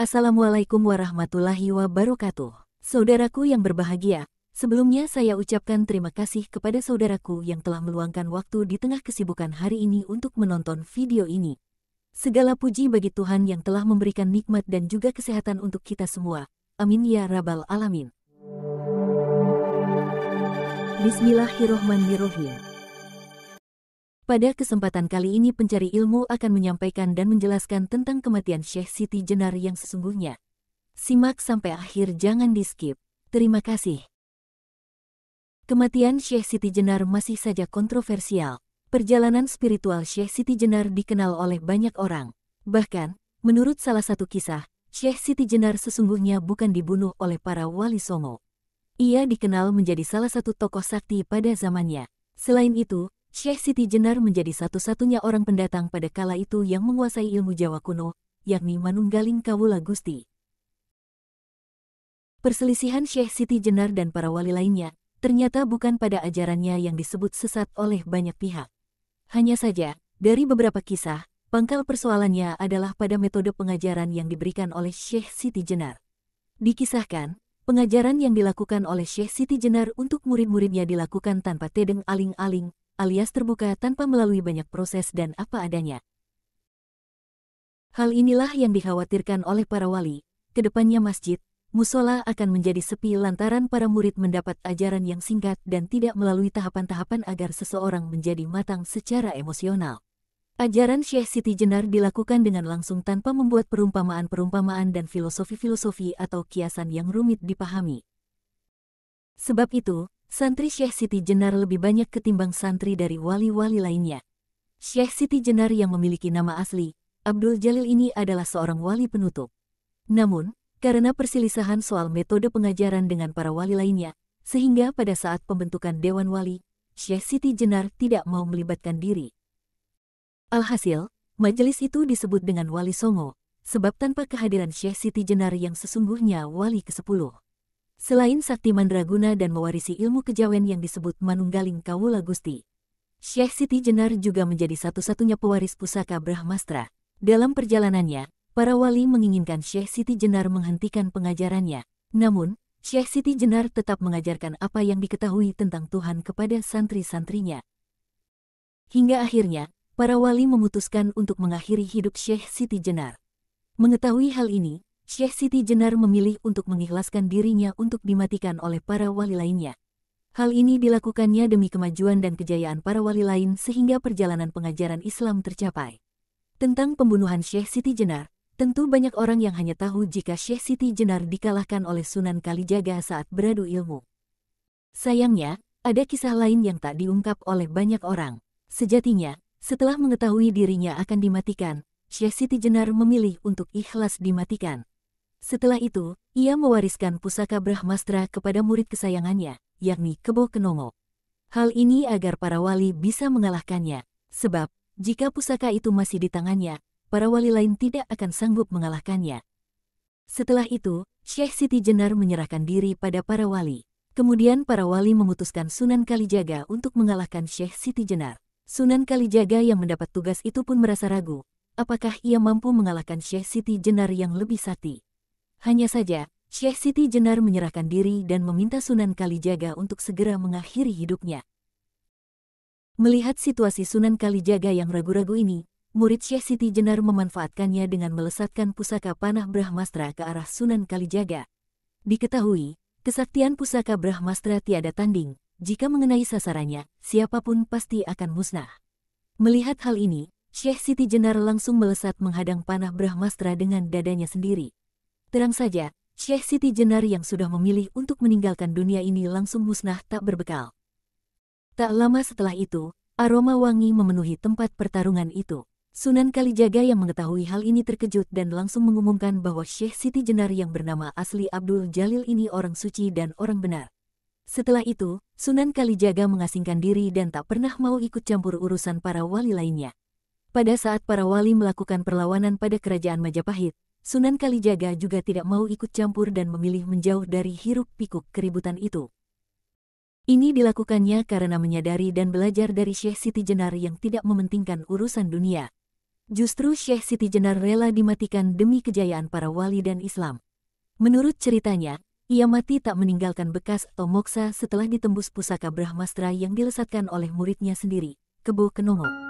Assalamualaikum warahmatullahi wabarakatuh. Saudaraku yang berbahagia, sebelumnya saya ucapkan terima kasih kepada saudaraku yang telah meluangkan waktu di tengah kesibukan hari ini untuk menonton video ini. Segala puji bagi Tuhan yang telah memberikan nikmat dan juga kesehatan untuk kita semua. Amin ya Rabbal Alamin. Bismillahirrohmanirrohim. Pada kesempatan kali ini pencari ilmu akan menyampaikan dan menjelaskan tentang kematian Syekh Siti Jenar yang sesungguhnya. Simak sampai akhir jangan di-skip. Terima kasih. Kematian Syekh Siti Jenar masih saja kontroversial. Perjalanan spiritual Syekh Siti Jenar dikenal oleh banyak orang. Bahkan, menurut salah satu kisah, Syekh Siti Jenar sesungguhnya bukan dibunuh oleh para wali songo. Ia dikenal menjadi salah satu tokoh sakti pada zamannya. Selain itu, Syekh Siti Jenar menjadi satu-satunya orang pendatang pada kala itu yang menguasai ilmu Jawa kuno, yakni Manunggaling Kawula Gusti. Perselisihan Syekh Siti Jenar dan para wali lainnya ternyata bukan pada ajarannya yang disebut sesat oleh banyak pihak. Hanya saja, dari beberapa kisah, pangkal persoalannya adalah pada metode pengajaran yang diberikan oleh Syekh Siti Jenar. Dikisahkan, pengajaran yang dilakukan oleh Syekh Siti Jenar untuk murid-muridnya dilakukan tanpa tedeng aling-aling alias terbuka tanpa melalui banyak proses dan apa adanya. Hal inilah yang dikhawatirkan oleh para wali. Kedepannya masjid, musola akan menjadi sepi lantaran para murid mendapat ajaran yang singkat dan tidak melalui tahapan-tahapan agar seseorang menjadi matang secara emosional. Ajaran Syekh Siti Jenar dilakukan dengan langsung tanpa membuat perumpamaan-perumpamaan dan filosofi-filosofi atau kiasan yang rumit dipahami. Sebab itu, santri Syekh Siti Jenar lebih banyak ketimbang santri dari wali-wali lainnya. Syekh Siti Jenar yang memiliki nama asli, Abdul Jalil ini adalah seorang wali penutup. Namun, karena perselisihan soal metode pengajaran dengan para wali lainnya, sehingga pada saat pembentukan Dewan Wali, Syekh Siti Jenar tidak mau melibatkan diri. Alhasil, majelis itu disebut dengan Wali Songo, sebab tanpa kehadiran Syekh Siti Jenar yang sesungguhnya Wali ke-10. Selain Sakti Mandraguna dan mewarisi ilmu kejawen yang disebut Manunggaling Kawula Gusti, Syekh Siti Jenar juga menjadi satu-satunya pewaris pusaka Brahmastra. Dalam perjalanannya, para wali menginginkan Syekh Siti Jenar menghentikan pengajarannya. Namun, Syekh Siti Jenar tetap mengajarkan apa yang diketahui tentang Tuhan kepada santri-santrinya. Hingga akhirnya, para wali memutuskan untuk mengakhiri hidup Syekh Siti Jenar. Mengetahui hal ini, Syekh Siti Jenar memilih untuk mengikhlaskan dirinya untuk dimatikan oleh para wali lainnya. Hal ini dilakukannya demi kemajuan dan kejayaan para wali lain sehingga perjalanan pengajaran Islam tercapai. Tentang pembunuhan Syekh Siti Jenar, tentu banyak orang yang hanya tahu jika Syekh Siti Jenar dikalahkan oleh Sunan Kalijaga saat beradu ilmu. Sayangnya, ada kisah lain yang tak diungkap oleh banyak orang. Sejatinya, setelah mengetahui dirinya akan dimatikan, Syekh Siti Jenar memilih untuk ikhlas dimatikan. Setelah itu, ia mewariskan pusaka Brahmastra kepada murid kesayangannya, yakni Kebo Kenongo. Hal ini agar para wali bisa mengalahkannya, sebab jika pusaka itu masih di tangannya, para wali lain tidak akan sanggup mengalahkannya. Setelah itu, Syekh Siti Jenar menyerahkan diri pada para wali. Kemudian para wali memutuskan Sunan Kalijaga untuk mengalahkan Syekh Siti Jenar. Sunan Kalijaga yang mendapat tugas itu pun merasa ragu, apakah ia mampu mengalahkan Syekh Siti Jenar yang lebih sakti. Hanya saja, Syekh Siti Jenar menyerahkan diri dan meminta Sunan Kalijaga untuk segera mengakhiri hidupnya. Melihat situasi Sunan Kalijaga yang ragu-ragu ini, murid Syekh Siti Jenar memanfaatkannya dengan melesatkan pusaka panah Brahmastra ke arah Sunan Kalijaga. Diketahui, kesaktian pusaka Brahmastra tiada tanding, jika mengenai sasarannya, siapapun pasti akan musnah. Melihat hal ini, Syekh Siti Jenar langsung melesat menghadang panah Brahmastra dengan dadanya sendiri. Terang saja, Syekh Siti Jenar yang sudah memilih untuk meninggalkan dunia ini langsung musnah tak berbekal. Tak lama setelah itu, aroma wangi memenuhi tempat pertarungan itu. Sunan Kalijaga yang mengetahui hal ini terkejut dan langsung mengumumkan bahwa Syekh Siti Jenar yang bernama asli Abdul Jalil ini orang suci dan orang benar. Setelah itu, Sunan Kalijaga mengasingkan diri dan tak pernah mau ikut campur urusan para wali lainnya. Pada saat para wali melakukan perlawanan pada kerajaan Majapahit, Sunan Kalijaga juga tidak mau ikut campur dan memilih menjauh dari hiruk-pikuk keributan itu. Ini dilakukannya karena menyadari dan belajar dari Syekh Siti Jenar yang tidak mementingkan urusan dunia. Justru Syekh Siti Jenar rela dimatikan demi kejayaan para wali dan Islam. Menurut ceritanya, ia mati tak meninggalkan bekas atau moksa setelah ditembus pusaka Brahmastra yang dilesatkan oleh muridnya sendiri, Kebo Kenongo.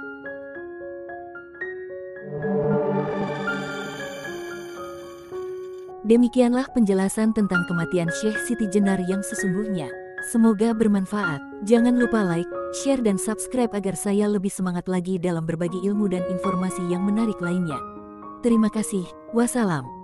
Demikianlah penjelasan tentang kematian Syekh Siti Jenar yang sesungguhnya. Semoga bermanfaat. Jangan lupa like, share dan subscribe agar saya lebih semangat lagi dalam berbagi ilmu dan informasi yang menarik lainnya. Terima kasih. Wassalam.